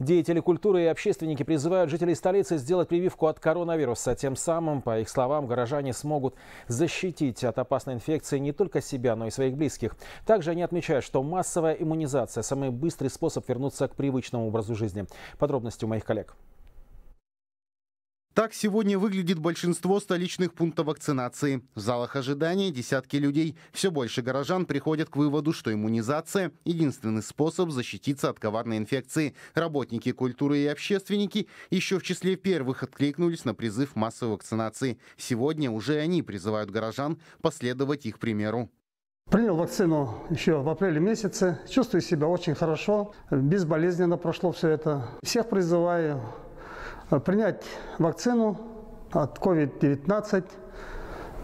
Деятели культуры и общественники призывают жителей столицы сделать прививку от коронавируса. Тем самым, по их словам, горожане смогут защитить от опасной инфекции не только себя, но и своих близких. Также они отмечают, что массовая иммунизация – самый быстрый способ вернуться к привычному образу жизни. Подробности у моих коллег. Так сегодня выглядит большинство столичных пунктов вакцинации. В залах ожидания десятки людей. Все больше горожан приходят к выводу, что иммунизация – единственный способ защититься от коварной инфекции. Работники культуры и общественники еще в числе первых откликнулись на призыв массовой вакцинации. Сегодня уже они призывают горожан последовать их примеру. Принял вакцину еще в апреле месяце. Чувствую себя очень хорошо. Безболезненно прошло все это. Всех призываю принять вакцину от COVID-19,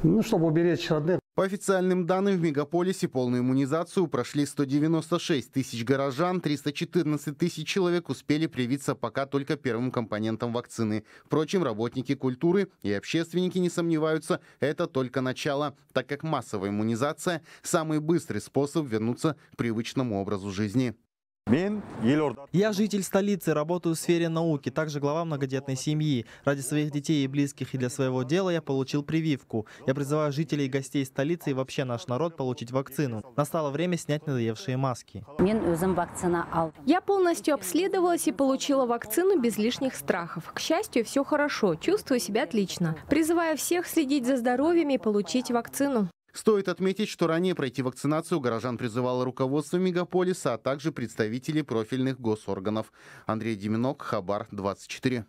ну, чтобы уберечь родных. По официальным данным, в мегаполисе полную иммунизацию прошли 196 тысяч горожан, 314 тысяч человек успели привиться пока только первым компонентом вакцины. Впрочем, работники культуры и общественники не сомневаются, это только начало, так как массовая иммунизация – самый быстрый способ вернуться к привычному образу жизни. Я житель столицы, работаю в сфере науки, также глава многодетной семьи. Ради своих детей и близких и для своего дела я получил прививку. Я призываю жителей и гостей столицы и вообще наш народ получить вакцину. Настало время снять надоевшие маски. Я полностью обследовалась и получила вакцину без лишних страхов. К счастью, все хорошо, чувствую себя отлично. Призываю всех следить за здоровьем и получить вакцину. Стоит отметить, что ранее пройти вакцинацию горожан призывало руководство мегаполиса, а также представители профильных госорганов. Андрей Деминок, Хабар, 24.